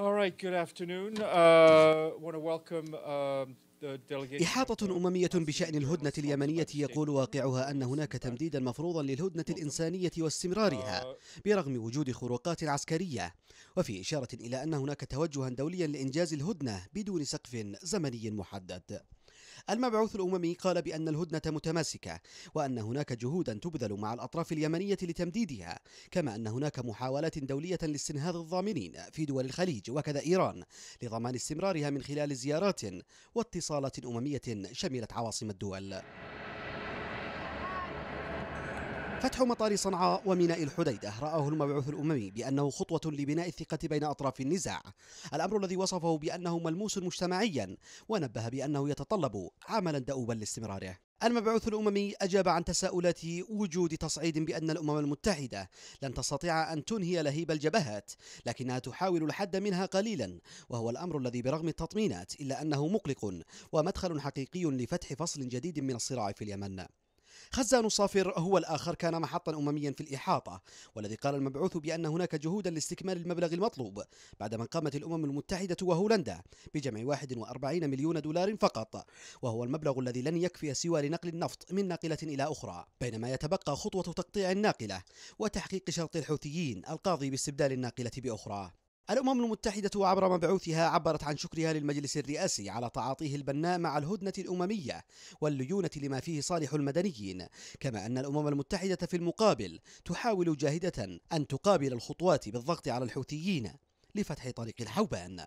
All right, good afternoon. Uh, want to welcome um, إحاطة أممية بشأن الهدنة اليمنية يقول واقعها أن هناك تمديدا مفروضا للهدنة الإنسانية واستمرارها uh, برغم وجود خروقات عسكرية وفي إشارة إلى أن هناك توجها دوليا لإنجاز الهدنة بدون سقف زمني محدد المبعوث الأممي قال بأن الهدنة متماسكة وأن هناك جهودا تبذل مع الأطراف اليمنية لتمديدها كما أن هناك محاولات دولية لاستنهاض الضامنين في دول الخليج وكذا إيران لضمان استمرارها من خلال زيارات واتصالات أممية شملت عواصم الدول فتح مطار صنعاء وميناء الحديدة رآه المبعوث الأممي بأنه خطوة لبناء الثقة بين أطراف النزاع الأمر الذي وصفه بأنه ملموس مجتمعيا ونبه بأنه يتطلب عملا دؤوبا لاستمراره المبعوث الأممي أجاب عن تساؤلات وجود تصعيد بأن الأمم المتحدة لن تستطيع أن تنهي لهيب الجبهات لكنها تحاول الحد منها قليلا وهو الأمر الذي برغم التطمينات إلا أنه مقلق ومدخل حقيقي لفتح فصل جديد من الصراع في اليمن خزان صافر هو الآخر كان محطا أمميا في الإحاطة والذي قال المبعوث بأن هناك جهودا لاستكمال المبلغ المطلوب بعدما قامت الأمم المتحدة وهولندا بجمع 41 مليون دولار فقط وهو المبلغ الذي لن يكفي سوى لنقل النفط من ناقلة إلى أخرى بينما يتبقى خطوة تقطيع الناقلة وتحقيق شرط الحوثيين القاضي باستبدال الناقلة بأخرى الأمم المتحدة عبر مبعوثها عبرت عن شكرها للمجلس الرئاسي على تعاطيه البناء مع الهدنة الأممية والليونة لما فيه صالح المدنيين، كما أن الأمم المتحدة في المقابل تحاول جاهدة أن تقابل الخطوات بالضغط على الحوثيين لفتح طريق الحوبان.